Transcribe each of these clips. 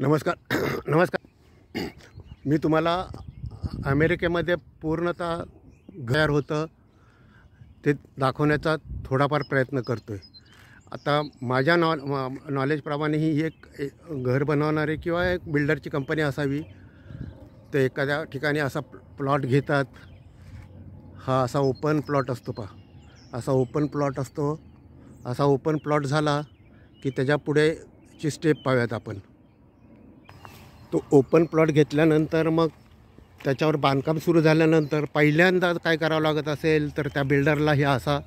नमस्कार नमस्कार मी तुम्हाला अमेरिकेमध्ये पूर्णतः गैर होतं ते दाखवण्याचा थोडाफार प्रयत्न करतो आहे आता माझ्या नॉ नॉलेजप्रमाणे ही एक घर बनवणारी किंवा एक बिल्डरची कंपनी असावी ते एखाद्या ठिकाणी असा प्लॉट घेतात हा असा ओपन प्लॉट असतो पा असा ओपन प्लॉट असतो असा ओपन प्लॉट झाला की त्याच्या पुढेची स्टेप पाहूयात आपण तो ओपन प्लॉट घेतल्यानंतर मग त्याच्यावर बांधकाम सुरू झाल्यानंतर पहिल्यांदा काय करावं लागत असेल तर त्या बिल्डरला हे असा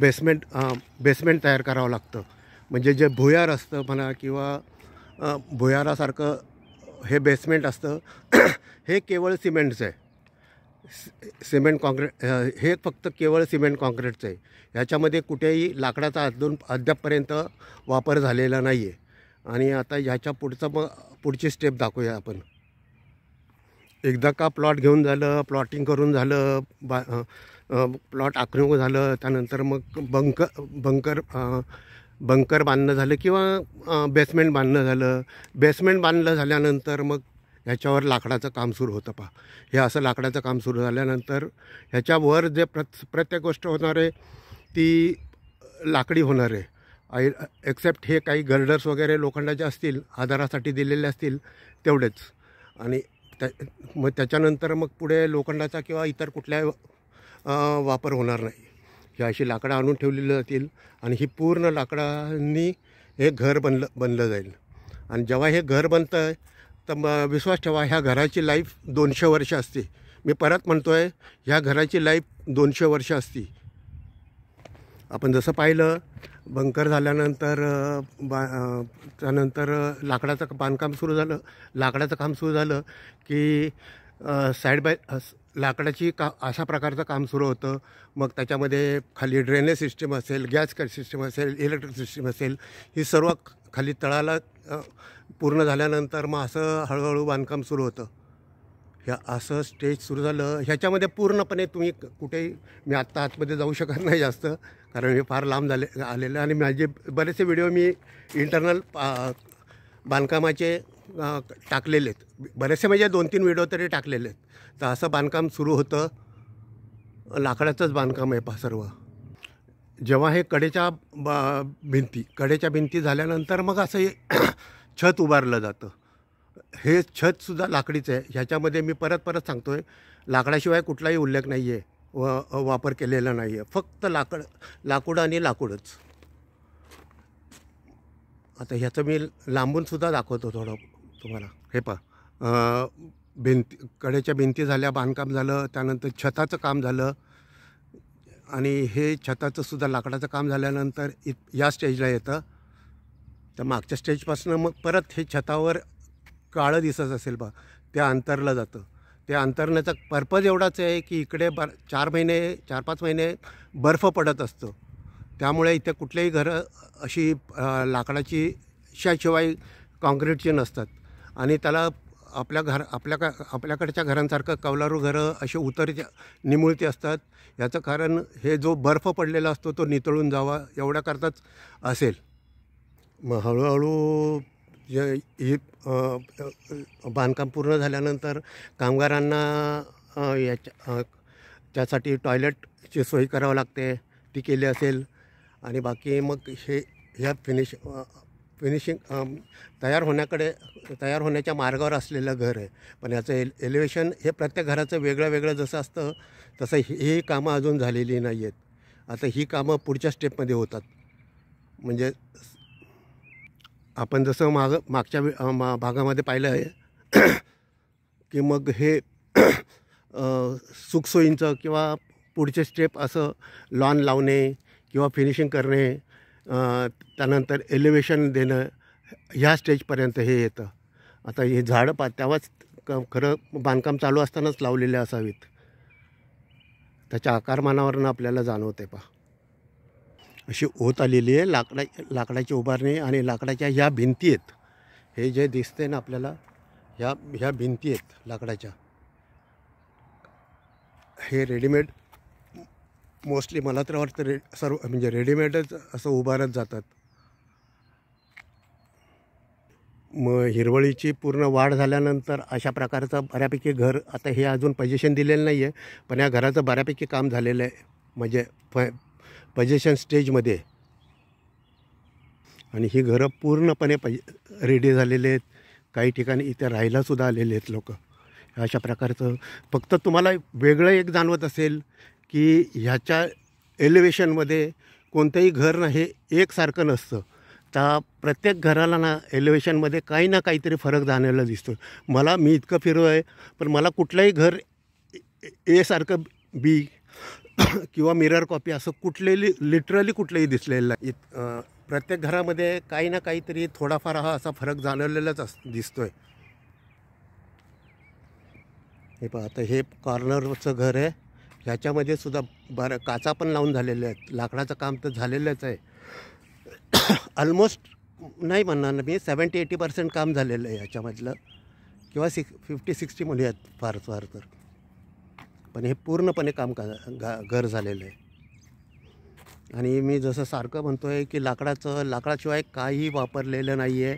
बेसमेंट बेसमेंट तयार करावं लागतं म्हणजे जे भुयार असतं म्हणा किंवा भुयारासारखं हे बेसमेंट असतं हे केवळ सिमेंटचं आहे सिमेंट कॉन्क्रीट हे फक्त केवळ सिमेंट कॉन्क्रीटचं आहे ह्याच्यामध्ये कुठेही लाकडाचा अजून अद्यापपर्यंत वापर झालेला नाही आहे आणि आता ह्याच्या पुढचा मग पुढची स्टेप दाखवूया आपण एकदा का प्लॉट घेऊन झालं प्लॉटिंग करून झालं बा प्लॉट आखणूक झालं त्यानंतर मग बंक बंकर बंकर बांधणं झालं किंवा बेसमेंट बांधणं झालं बेसमेंट बांधलं झाल्यानंतर मग ह्याच्यावर लाकडाचं काम सुरू होतं पहा हे असं लाकडाचं काम सुरू झाल्यानंतर ह्याच्यावर जे प्रत प्रत्येक गोष्ट होणार आहे ती लाकडी होणार आहे आय एक्सेप्ट हे काही गर्डर्स वगैरे लोखंडाचे असतील आधारासाठी दिलेले असतील तेवढेच आणि त्या मग त्याच्यानंतर मग पुढे लोखंडाचा किंवा इतर कुठल्या वापर होणार नाही ही अशी लाकडं आणून ठेवलेली जातील आणि ही पूर्ण लाकडांनी हे घर बनलं बनलं जाईल आणि जेव्हा हे घर बनतं आहे तर मग विश्वास ठेवा ह्या घराची लाईफ दोनशे वर्ष असते मी परत म्हणतो आहे ह्या घराची लाईफ दोनशे वर्ष असते आपण जसं पाहिलं बंकर झाल्यानंतर बा त्यानंतर लाकडाचं बांधकाम सुरू झालं लाकडाचं काम सुरू झालं की साईड बाय लाकडाची का अशा प्रकारचं काम सुरू होतं मग त्याच्यामध्ये खाली ड्रेनेज सिस्टीम असेल गॅस सिस्टीम असेल इलेक्ट्रिक सिस्टीम असेल ही सर्व खाली तळाला पूर्ण झाल्यानंतर मग असं हळूहळू बांधकाम सुरू होतं या असं स्टेज सुरू झालं ह्याच्यामध्ये पूर्णपणे तुम्ही कुठेही मी आत्ता आतमध्ये जाऊ शकत नाही जास्त कारण मी फार लांब झाले आलेलं आणि माझे बरेचसे व्हिडिओ मी इंटरनल बांधकामाचे टाकलेले आहेत बरेचसे म्हणजे दोन तीन व्हिडिओ तरी टाकलेले आहेत तर असं बांधकाम सुरू होतं लाकडाचंच बांधकाम आहे पा सर्व जेव्हा हे कडेच्या बा भिंती कडेच्या भिंती झाल्यानंतर मग असं छत उभारलं जातं हे छतसुद्धा लाकडीचं आहे ह्याच्यामध्ये मी परत परत सांगतो आहे लाकडाशिवाय कुठलाही उल्लेख नाही आहे व वापर केलेला नाही आहे फक्त लाकड लाकूड आणि लाकूडच आता ह्याचं मी लांबूनसुद्धा दाखवतो थोडं तुम्हाला हे पा भिंती कडेच्या भिंती झाल्या बांधकाम झालं त्यानंतर छताचं काम झालं आणि हे छताचं सुद्धा लाकडाचं काम झाल्यानंतर इत या स्टेजला येतं तर मागच्या स्टेजपासून मग परत हे छतावर काळं दिसत असेल बा त्या अंतरलं जातं त्या अंतरण्याचा पर्पज एवढाच आहे की इकडे बर चार महिने चार पाच महिने बर्फ पडत असतं त्यामुळे इथे कुठलेही घरं अशी लाकडाची शिवाय काँक्रीटची नसतात आणि त्याला आपल्या घर आपल्या का आपल्याकडच्या घरांसारखं कवलारू घरं असे उतर निमुळती असतात याचं कारण हे जो बर्फ पडलेला असतो तो नितळून जावा एवढ्याकरताच असेल मग हळूहळू जे हे बांधकाम पूर्ण झाल्यानंतर कामगारांना याच्या त्यासाठी टॉयलेटची सोय करावं लागते ती केली असेल आणि बाकी मग हे ह्या फिनिश फिनिशिंग तयार होण्याकडे तयार होण्याच्या मार्गावर असलेलं घर आहे पण याचं एल एलिवेशन हे प्रत्येक घराचं वेगळं वेगळं जसं असतं तसं ही कामं अजून झालेली नाही आहेत आता ही कामं पुढच्या स्टेपमध्ये होतात म्हणजे आपण जसं माग मागच्या मा भागामध्ये पाहिलं आहे की मग हे सुखसोयींचं किंवा पुढचे स्टेप असं लॉन लावणे किंवा फिनिशिंग करणे त्यानंतर एलिव्हेशन देणं ह्या स्टेजपर्यंत हे येतं आता हे झाडं पा तेव्हाच खरं बांधकाम चालू असतानाच लावलेले असावीत त्याच्या आकारमानावरनं आपल्याला जाणवते पा अशी होत आलेली आहे लाकडा लाकडाची उभारणी आणि लाकडाच्या ह्या भिंती आहेत हे जे दिसते ना आपल्याला ह्या ह्या भिंती आहेत लाकडाच्या हे रेडीमेड मोस्टली मला तर वाटतं रे सर्व म्हणजे रेडीमेडच असं उभारत जातात मग हिरवळीची पूर्ण वाढ झाल्यानंतर अशा प्रकारचं बऱ्यापैकी घर आता हे अजून पजेशन दिलेलं नाही आहे पण या घराचं बऱ्यापैकी काम झालेलं आहे म्हणजे फ पजेशन स्टेजमध्ये आणि ही घरं पूर्णपणे पज रेडी झालेले आहेत काही ठिकाणी इथे राहायलासुद्धा आलेले आहेत लोक अशा प्रकारचं फक्त तुम्हाला वेगळं एक जाणवत असेल की ह्याच्या एलिव्हेशनमध्ये कोणतंही घर नाही हे एकसारखं नसतं तर प्रत्येक घराला ना एलिव्हेशनमध्ये काही ना काहीतरी फरक जाणवायला दिसतो मला मी इतकं फिरू आहे पण मला कुठलंही घर ए सारखं बी किंवा मिरर कॉपी असं कुठलेली लिटरली कुठलंही दिसलेलं नाही इत प्रत्येक घरामध्ये काही ना काहीतरी थोडाफार हा असा फरक जाणवलेलाच अस दिसतोय हे पहा आता हे कॉर्नरचं घर आहे ह्याच्यामध्ये सुद्धा बरं काचा पण लावून झालेल्या आहेत लाकडाचं काम तर झालेलंच आहे ऑलमोस्ट नाही म्हणणार ना मी सेवन्टी एटी पर्सेंट काम झालेलं आहे ह्याच्यामधलं किंवा सिक्स फिफ्टी सिक्स्टी मुली आहेत फार फार तर पण हे पूर्णपणे काम का गा घर झालेलं आहे आणि मी जसं सारखं म्हणतो आहे की लाकडाचं लाकडाशिवाय काही वापरलेलं नाही आहे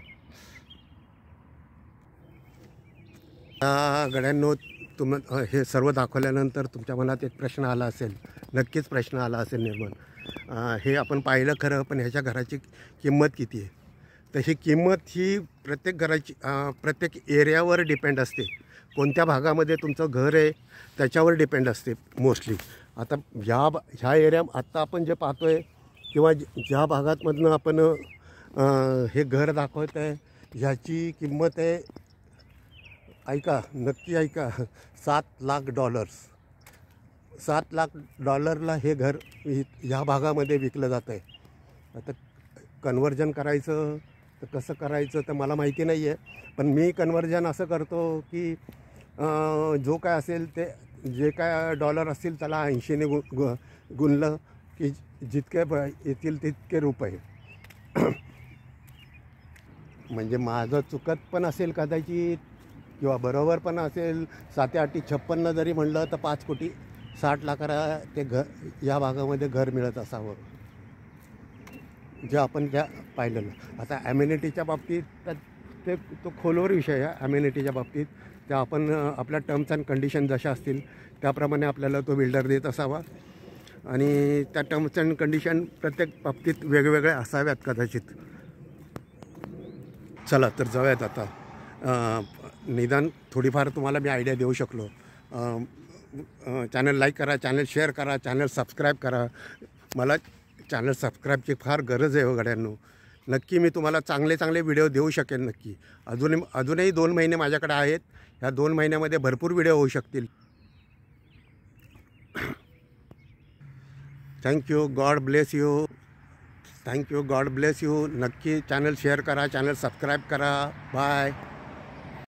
गड्यांनो तुम हे सर्व दाखवल्यानंतर तुमच्या मनात एक प्रश्न आला असेल नक्कीच प्रश्न आला असेल निर्माण हे आपण पाहिलं खरं पण ह्याच्या घराची किंमत किती आहे तर ही किंमत ही प्रत्येक घराची प्रत्येक एरियावर डिपेंड असते कोणत्या भागामध्ये तुमचं घर आहे त्याच्यावर डिपेंड असते मोस्टली आता ह्या ह्या एरिया आत्ता आपण जे पाहतो आहे किंवा ज्या भागातमधनं आपण हे घर दाखवत आहे ह्याची किंमत आहे ऐका नक्की ऐका सात लाख डॉलर्स सात लाख डॉलरला हे घर ह्या भागामध्ये विकलं जातं आहे आता कन्वर्जन करायचं तर कसं करायचं तर मला माहिती नाही आहे पण मी कन्वर्जन असं करतो की जो काय असेल ते जे काय डॉलर असतील त्याला ऐंशीने गु गु गुणलं की जितके येतील तितके रुपये म्हणजे माझं चुकत पण असेल कदाचित किंवा बरोबर पण असेल साते छप्पन्न जरी म्हणलं तर पाच कोटी साठ लाखाला ते घर या भागामध्ये घर मिळत असावं जे आपण ज्या पाहिलेलं आता ॲम्युनिटीच्या बाबतीत ते तो खोलवर विषय आहे ॲम्युनिटीच्या बाबतीत त्या आपण आपल्या टर्म्स अँड कंडिशन जशा असतील त्याप्रमाणे आपल्याला तो बिल्डर देत असावा आणि त्या टर्म्स अँड कंडिशन प्रत्येक बाबतीत वेगवेगळ्या असाव्यात कदाचित चला तर जाऊयात आता निदान थोडीफार तुम्हाला मी आयडिया देऊ शकलो चॅनल लाईक करा चॅनल शेअर करा चॅनल सबस्क्राईब करा मला चॅनल सबस्क्राईबची फार गरज आहे हो गड्यांनो नक्की मी तुम्हाला चांगले चांगले व्हिडिओ देऊ शकेन नक्की अजून अजूनही दोन महिने माझ्याकडे आहेत ह्या दोन महिन्यामध्ये भरपूर व्हिडिओ होऊ शकतील thank you God bless you thank you God bless you नक्की चॅनल शेअर करा चॅनल सबस्क्राईब करा बाय